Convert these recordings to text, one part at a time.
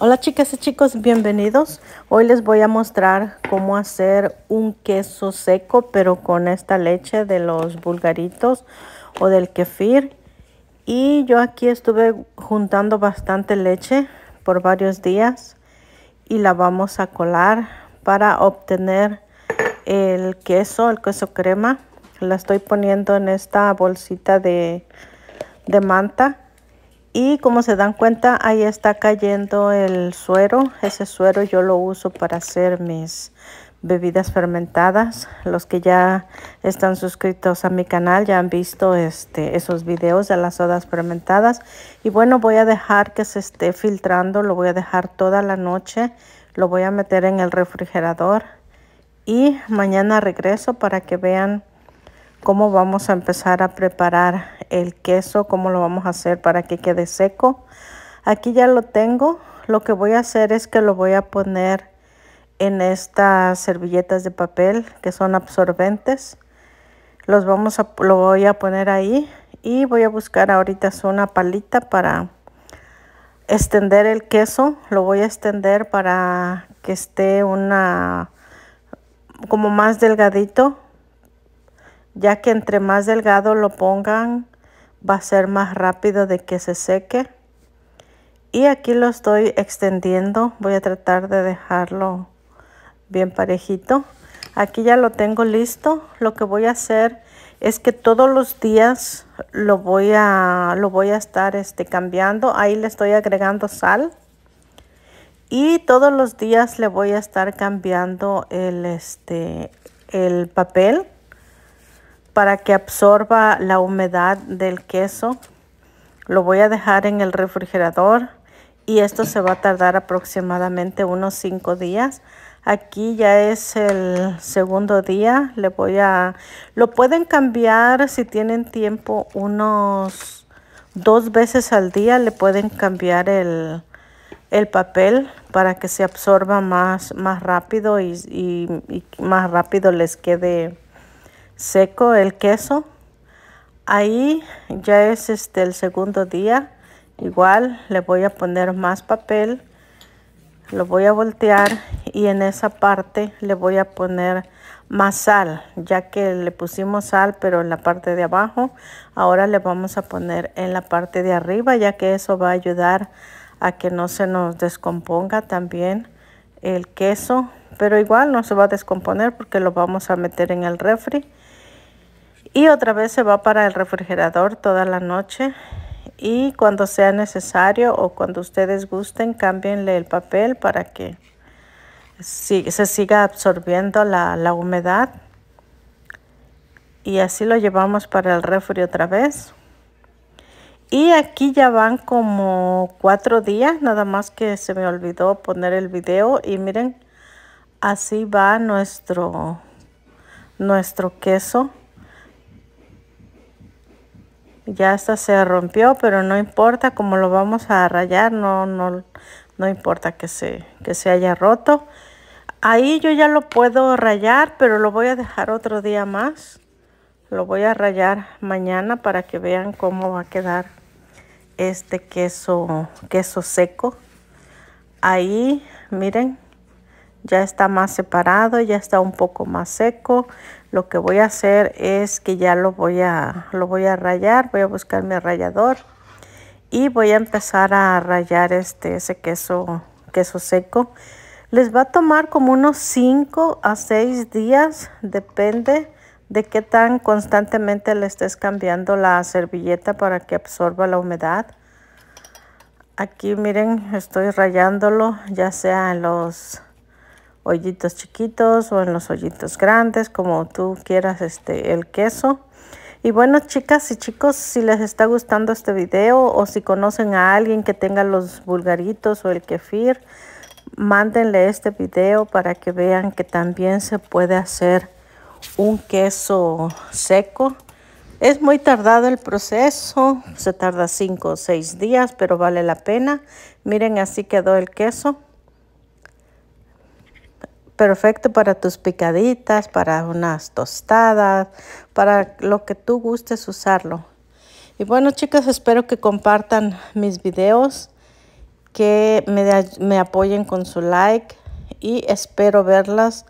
Hola chicas y chicos, bienvenidos. Hoy les voy a mostrar cómo hacer un queso seco, pero con esta leche de los bulgaritos o del kefir. Y yo aquí estuve juntando bastante leche por varios días y la vamos a colar para obtener el queso, el queso crema. La estoy poniendo en esta bolsita de, de manta y como se dan cuenta ahí está cayendo el suero ese suero yo lo uso para hacer mis bebidas fermentadas los que ya están suscritos a mi canal ya han visto este, esos videos de las sodas fermentadas y bueno voy a dejar que se esté filtrando lo voy a dejar toda la noche lo voy a meter en el refrigerador y mañana regreso para que vean cómo vamos a empezar a preparar el queso, cómo lo vamos a hacer para que quede seco. Aquí ya lo tengo. Lo que voy a hacer es que lo voy a poner en estas servilletas de papel que son absorbentes. Los vamos a, lo voy a poner ahí y voy a buscar ahorita una palita para extender el queso. Lo voy a extender para que esté una como más delgadito ya que entre más delgado lo pongan, va a ser más rápido de que se seque. Y aquí lo estoy extendiendo. Voy a tratar de dejarlo bien parejito. Aquí ya lo tengo listo. Lo que voy a hacer es que todos los días lo voy a, lo voy a estar este, cambiando. Ahí le estoy agregando sal. Y todos los días le voy a estar cambiando el, este, el papel para que absorba la humedad del queso. Lo voy a dejar en el refrigerador y esto se va a tardar aproximadamente unos 5 días. Aquí ya es el segundo día. Le voy a... Lo pueden cambiar si tienen tiempo unos dos veces al día. Le pueden cambiar el, papel para que se absorba más, más rápido y más rápido les quede seco el queso. Ahí ya es este el segundo día. Igual le voy a poner más papel. Lo voy a voltear y en esa parte le voy a poner más sal, ya que le pusimos sal pero en la parte de abajo. Ahora le vamos a poner en la parte de arriba, ya que eso va a ayudar a que no se nos descomponga también el queso. Pero igual no se va a descomponer porque lo vamos a meter en el refri y otra vez se va para el refrigerador toda la noche y cuando sea necesario o cuando ustedes gusten cámbienle el papel para que se siga absorbiendo la, humedad y así lo llevamos para el refri otra vez y aquí ya van como cuatro días nada más que se me olvidó poner el video y miren así va nuestro nuestro queso ya hasta se rompió pero no importa cómo lo vamos a rayar no no no importa que se que se haya roto ahí yo ya lo puedo rayar pero lo voy a dejar otro día más lo voy a rayar mañana para que vean cómo va a quedar este queso queso seco ahí miren ya está más separado, ya está un poco más seco. Lo que voy a hacer es que ya lo voy a, lo voy a rayar, voy a buscar mi rallador y voy a empezar a rayar este, ese queso, queso seco. Les va a tomar como unos 5 a 6 días, depende de qué tan constantemente le estés cambiando la servilleta para que absorba la humedad. Aquí miren, estoy rayándolo, ya sea en los hoyitos chiquitos o en los hoyitos grandes, como tú quieras este, el queso. Y bueno, chicas y chicos, si les está gustando este video o si conocen a alguien que tenga los bulgaritos o el kefir, mándenle este video para que vean que también se puede hacer un queso seco. Es muy tardado el proceso, se tarda 5 o 6 días, pero vale la pena. Miren, así quedó el queso perfecto para tus picaditas, para unas tostadas, para lo que tú gustes usarlo. Y bueno, chicas, espero que compartan mis videos, que me, apoyen con su like y espero verlas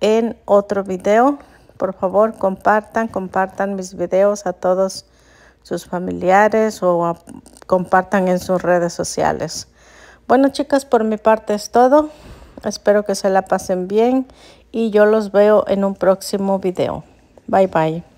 en otro video. Por favor, compartan, compartan mis videos a todos sus familiares o compartan en sus redes sociales. Bueno, chicas, por mi parte es todo. Espero que se la pasen bien y yo los veo en un próximo video. Bye bye.